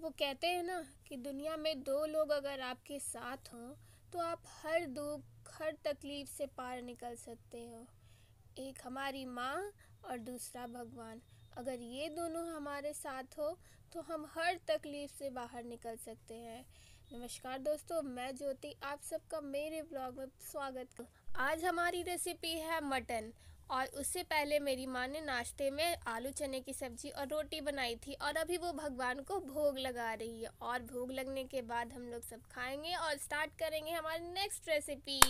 वो कहते हैं ना कि दुनिया में दो लोग अगर आपके साथ हों तो आप हर दुख हर तकलीफ से पार निकल सकते हो एक हमारी माँ और दूसरा भगवान अगर ये दोनों हमारे साथ हो तो हम हर तकलीफ से बाहर निकल सकते हैं नमस्कार दोस्तों मैं ज्योति आप सबका मेरे ब्लॉग में स्वागत आज हमारी रेसिपी है मटन और उससे पहले मेरी माँ ने नाश्ते में आलू चने की सब्ज़ी और रोटी बनाई थी और अभी वो भगवान को भोग लगा रही है और भोग लगने के बाद हम लोग सब खाएंगे और स्टार्ट करेंगे हमारी नेक्स्ट रेसिपी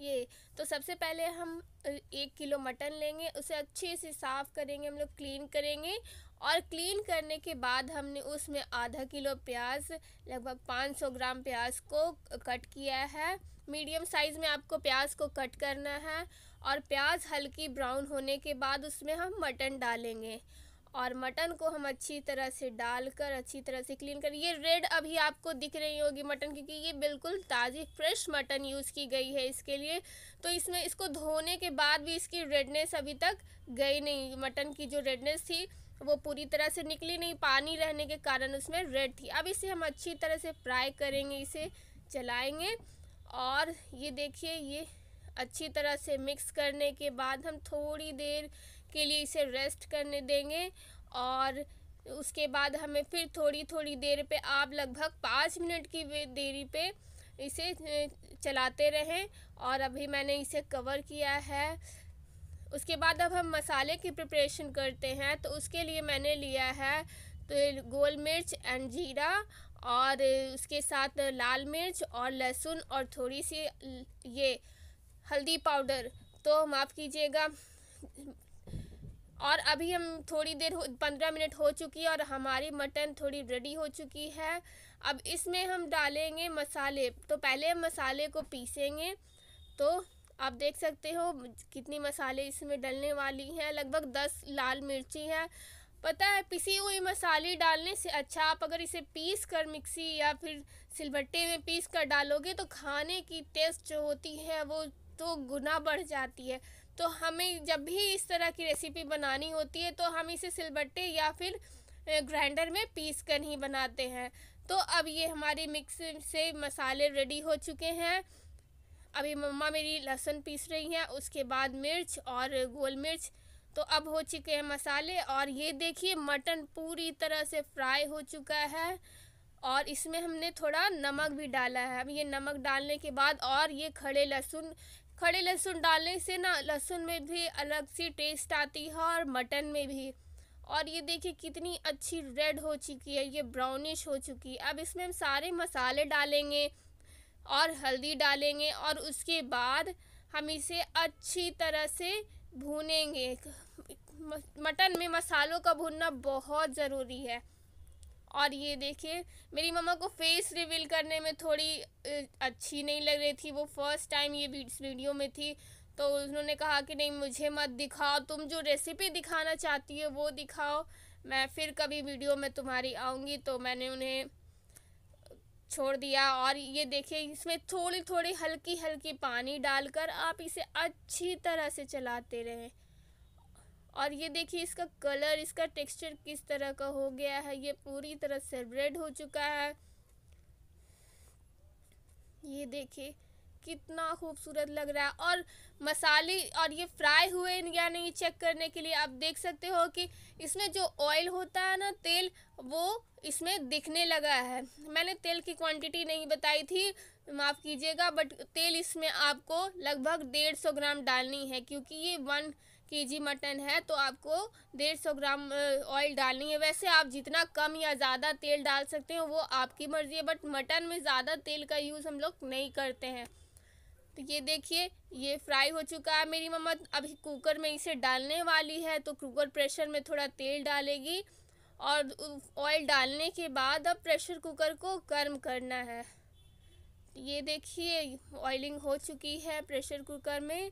ये तो सबसे पहले हम एक किलो मटन लेंगे उसे अच्छे से साफ़ करेंगे हम लोग क्लीन करेंगे और क्लीन करने के बाद हमने उसमें आधा किलो प्याज लगभग 500 ग्राम प्याज को कट किया है मीडियम साइज़ में आपको प्याज को कट करना है और प्याज हल्की ब्राउन होने के बाद उसमें हम मटन डालेंगे और मटन को हम अच्छी तरह से डालकर अच्छी तरह से क्लीन कर ये रेड अभी आपको दिख रही होगी मटन क्योंकि ये बिल्कुल ताज़ी फ्रेश मटन यूज़ की गई है इसके लिए तो इसमें इसको धोने के बाद भी इसकी रेडनेस अभी तक गई नहीं मटन की जो रेडनेस थी वो पूरी तरह से निकली नहीं पानी रहने के कारण उसमें रेड थी अब इसे हम अच्छी तरह से फ्राई करेंगे इसे चलाएँगे और ये देखिए ये अच्छी तरह से मिक्स करने के बाद हम थोड़ी देर के लिए इसे रेस्ट करने देंगे और उसके बाद हमें फिर थोड़ी थोड़ी देर पे आप लगभग पाँच मिनट की देरी पे इसे चलाते रहें और अभी मैंने इसे कवर किया है उसके बाद अब हम मसाले की प्रिपरेशन करते हैं तो उसके लिए मैंने लिया है तो गोल मिर्च एंड जीरा और उसके साथ लाल मिर्च और लहसुन और थोड़ी सी ये हल्दी पाउडर तो माफ़ कीजिएगा और अभी हम थोड़ी देर पंद्रह मिनट हो चुकी है और हमारी मटन थोड़ी रेडी हो चुकी है अब इसमें हम डालेंगे मसाले तो पहले हम मसाले को पीसेंगे तो आप देख सकते हो कितनी मसाले इसमें डलने वाली हैं लगभग दस लाल मिर्ची हैं पता है पिसी हुई मसाले डालने से अच्छा आप अगर इसे पीस कर मिक्सी या फिर सिलबट्टे में पीस कर डालोगे तो खाने की टेस्ट जो होती है वो तो गुना बढ़ जाती है तो हमें जब भी इस तरह की रेसिपी बनानी होती है तो हम इसे सिलबट्टे या फिर ग्राइंडर में पीस कर ही बनाते हैं तो अब ये हमारी मिक्स से मसाले रेडी हो चुके हैं अभी मम्मा मेरी लहसुन पीस रही हैं उसके बाद मिर्च और गोल मिर्च तो अब हो चुके हैं मसाले और ये देखिए मटन पूरी तरह से फ्राई हो चुका है और इसमें हमने थोड़ा नमक भी डाला है अब ये नमक डालने के बाद और ये खड़े लहसुन खड़े लहसुन डालने से ना लहसुन में भी अलग सी टेस्ट आती है और मटन में भी और ये देखिए कितनी अच्छी रेड हो चुकी है ये ब्राउनिश हो चुकी है अब इसमें हम सारे मसाले डालेंगे और हल्दी डालेंगे और उसके बाद हम इसे अच्छी तरह से भूनेंगे मटन में मसालों का भूनना बहुत ज़रूरी है और ये देखिए मेरी मम्मा को फेस रिवील करने में थोड़ी अच्छी नहीं लग रही थी वो फर्स्ट टाइम ये वीडियो में थी तो उन्होंने कहा कि नहीं मुझे मत दिखाओ तुम जो रेसिपी दिखाना चाहती हो वो दिखाओ मैं फिर कभी वीडियो में तुम्हारी आऊँगी तो मैंने उन्हें छोड़ दिया और ये देखिए इसमें थोड़ी थोड़ी हल्की हल्की पानी डालकर आप इसे अच्छी तरह से चलाते रहें और ये देखिए इसका कलर इसका टेक्सचर किस तरह का हो गया है ये पूरी तरह से रेड हो चुका है ये देखिए कितना खूबसूरत लग रहा है और मसाले और ये फ्राई हुए या नहीं चेक करने के लिए आप देख सकते हो कि इसमें जो ऑयल होता है ना तेल वो इसमें दिखने लगा है मैंने तेल की क्वांटिटी नहीं बताई थी माफ़ कीजिएगा बट तेल इसमें आपको लगभग डेढ़ सौ ग्राम डालनी है क्योंकि ये वन केजी मटन है तो आपको डेढ़ सौ ग्राम ऑयल डालनी है वैसे आप जितना कम या ज़्यादा तेल डाल सकते हैं वो आपकी मर्ज़ी है बट मटन में ज़्यादा तेल का यूज़ हम लोग नहीं करते हैं तो ये देखिए ये फ्राई हो चुका है मेरी मम्मा अभी कुकर में इसे डालने वाली है तो कुकर प्रेशर में थोड़ा तेल डालेगी और ऑयल डालने के बाद अब प्रेशर कुकर को गर्म करना है ये देखिए ऑयलिंग हो चुकी है प्रेशर कुकर में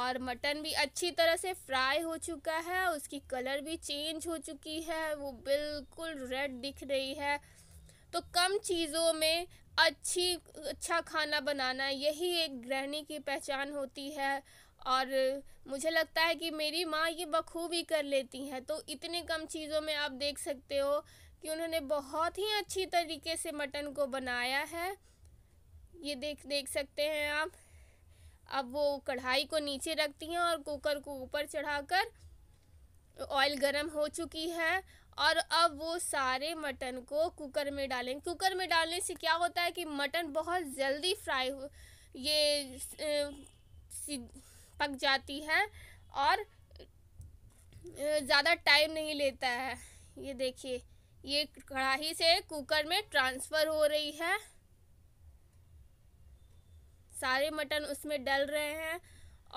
और मटन भी अच्छी तरह से फ्राई हो चुका है उसकी कलर भी चेंज हो चुकी है वो बिल्कुल रेड दिख रही है तो कम चीज़ों में अच्छी अच्छा खाना बनाना यही एक गृहणी की पहचान होती है और मुझे लगता है कि मेरी माँ ये बखूबी कर लेती हैं तो इतने कम चीज़ों में आप देख सकते हो कि उन्होंने बहुत ही अच्छी तरीके से मटन को बनाया है ये देख देख सकते हैं आप अब वो कढ़ाई को नीचे रखती हैं और कुकर को ऊपर चढ़ाकर ऑयल गरम हो चुकी है और अब वो सारे मटन को कुकर में डालें कुकर में डालने से क्या होता है कि मटन बहुत जल्दी फ्राई हो ये पक जाती है और ज़्यादा टाइम नहीं लेता है ये देखिए ये कढ़ाई से कुकर में ट्रांसफ़र हो रही है सारे मटन उसमें डल रहे हैं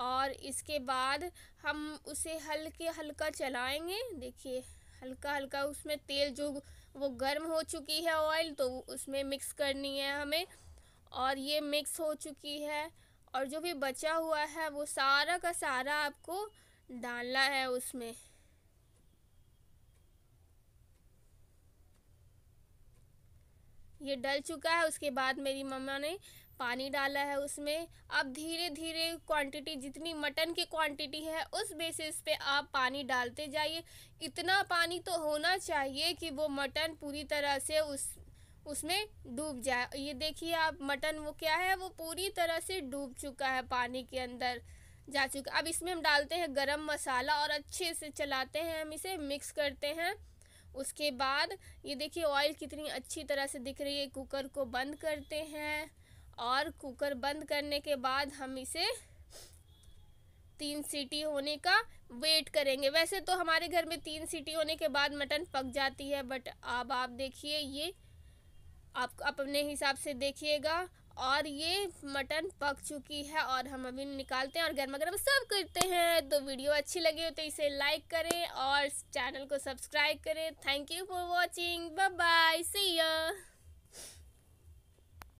और इसके बाद हम उसे हल्के हल्का चलाएंगे देखिए हल्का हल्का उसमें तेल जो वो गर्म हो चुकी है ऑयल तो उसमें मिक्स करनी है हमें और ये मिक्स हो चुकी है और जो भी बचा हुआ है वो सारा का सारा आपको डालना है उसमें ये डल चुका है उसके बाद मेरी मम्मा ने पानी डाला है उसमें अब धीरे धीरे क्वांटिटी जितनी मटन की क्वांटिटी है उस बेसिस पे आप पानी डालते जाइए इतना पानी तो होना चाहिए कि वो मटन पूरी तरह से उस उसमें डूब जाए ये देखिए आप मटन वो क्या है वो पूरी तरह से डूब चुका है पानी के अंदर जा चुका अब इसमें हम डालते हैं गरम मसाला और अच्छे से चलाते हैं हम इसे मिक्स करते हैं उसके बाद ये देखिए ऑयल कितनी अच्छी तरह से दिख रही है कुकर को बंद करते हैं और कुकर बंद करने के बाद हम इसे तीन सीटी होने का वेट करेंगे वैसे तो हमारे घर में तीन सीटी होने के बाद मटन पक जाती है बट अब आप देखिए ये आप अपने हिसाब से देखिएगा और ये मटन पक चुकी है और हम अभी निकालते हैं और गर्मा गर्म सब करते हैं तो वीडियो अच्छी लगी हो तो इसे लाइक करें और चैनल को सब्सक्राइब करें thank you for watching bye bye see या